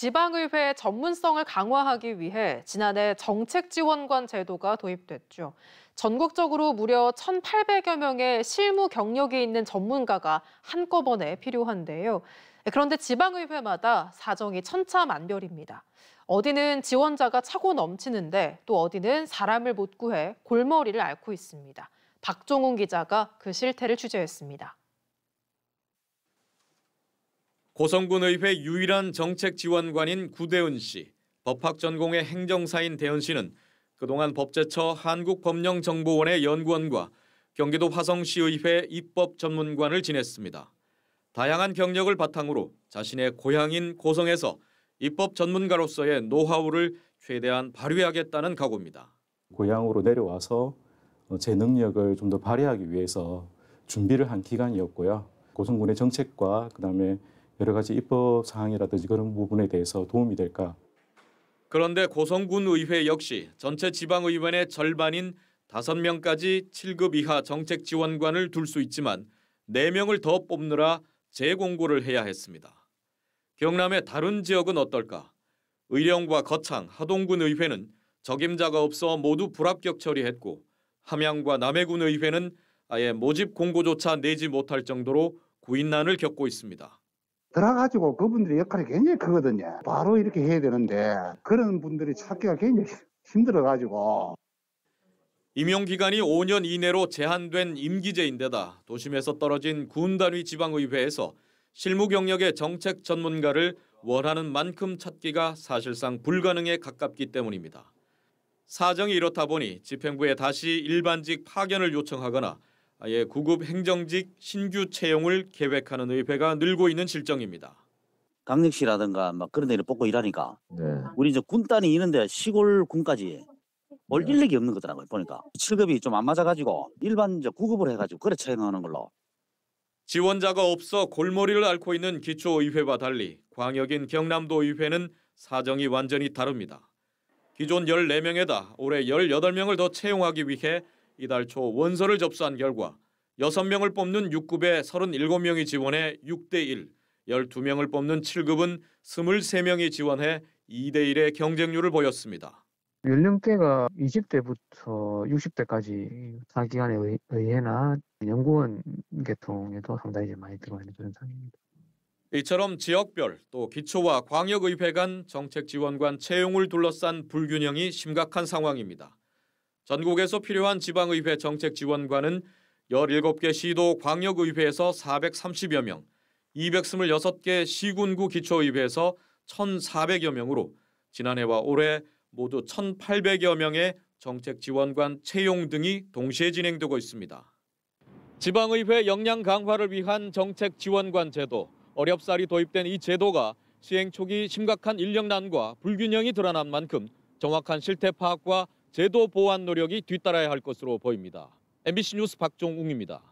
지방의회 의 전문성을 강화하기 위해 지난해 정책지원관 제도가 도입됐죠. 전국적으로 무려 1,800여 명의 실무 경력이 있는 전문가가 한꺼번에 필요한데요. 그런데 지방의회마다 사정이 천차만별입니다. 어디는 지원자가 차고 넘치는데 또 어디는 사람을 못 구해 골머리를 앓고 있습니다. 박종훈 기자가 그 실태를 취재했습니다. 고성군의회 유일한 정책 지원관인 구대은 씨, 법학 전공의 행정사인 대현 씨는 그동안 법제처 한국법령정보원의 연구원과 경기도 화성시의회 입법 전문관을 지냈습니다. 다양한 경력을 바탕으로 자신의 고향인 고성에서 입법 전문가로서의 노하우를 최대한 발휘하겠다는 각오입니다. 고향으로 내려와서 제 능력을 좀 더 발휘하기 위해서 준비를 한 기간이었고요. 고성군의 정책과 그다음에 여러 가지 입법 사항이라든지 그런 부분에 대해서 도움이 될까. 그런데 고성군 의회 역시 전체 지방의원의 절반인 5명까지 7급 이하 정책 지원관을 둘 수 있지만 4명을 더 뽑느라 재공고를 해야 했습니다. 경남의 다른 지역은 어떨까? 의령과 거창, 하동군 의회는 적임자가 없어 모두 불합격 처리했고 함양과 남해군 의회는 아예 모집 공고조차 내지 못할 정도로 구인난을 겪고 있습니다. 들어가지고 그분들의 역할이 굉장히 크거든요. 바로 이렇게 해야 되는데 그런 분들이 찾기가 굉장히 힘들어가지고 임용 기간이 5년 이내로 제한된 임기제인데다 도심에서 떨어진 군 단위 지방의회에서 실무 경력의 정책 전문가를 원하는 만큼 찾기가 사실상 불가능에 가깝기 때문입니다. 사정이 이렇다 보니 집행부에 다시 일반직 파견을 요청하거나 아예 구급 행정직 신규 채용을 계획하는 의회가 늘고 있는 실정입니다. 강력시라든가 막 그런 데를 뽑고 일하니까 네. 우리 이제 군단이 있는데 시골 군까지 올 네. 인력이 없는 거더라고요 보니까 7급이 좀 안 맞아가지고 일반 이제 9급을 해가지고 그래 채용하는 걸로 지원자가 없어 골머리를 앓고 있는 기초의회와 달리 광역인 경남도의회는 사정이 완전히 다릅니다. 기존 14명에다 올해 18명을 더 채용하기 위해 이달 초 원서를 접수한 결과 6명을 뽑는 6급에 37명이 지원해 6대1, 12명을 뽑는 7급은 23명이 지원해 2대1의 경쟁률을 보였습니다. 연령대가 20대부터 60대까지 사기관의 의, 회나 연구원 계통에도 상당히 많이 들어와 있는 그런 상황입니다. 이처럼 지역별 또 기초와 광역의회 간 정책지원관 채용을 둘러싼 불균형이 심각한 상황입니다. 전국에서 필요한 지방의회 정책 지원관은 17개 시도 광역의회에서 430여 명, 226개 시군구 기초의회에서 1,400여 명으로 지난해와 올해 모두 1,800여 명의 정책 지원관 채용 등이 동시에 진행되고 있습니다. 지방의회 역량 강화를 위한 정책 지원관 제도, 어렵사리 도입된 이 제도가 시행 초기 심각한 인력난과 불균형이 드러난 만큼 정확한 실태 파악과 제도 보완 노력이 뒤따라야 할 것으로 보입니다. MBC 뉴스 박종웅입니다.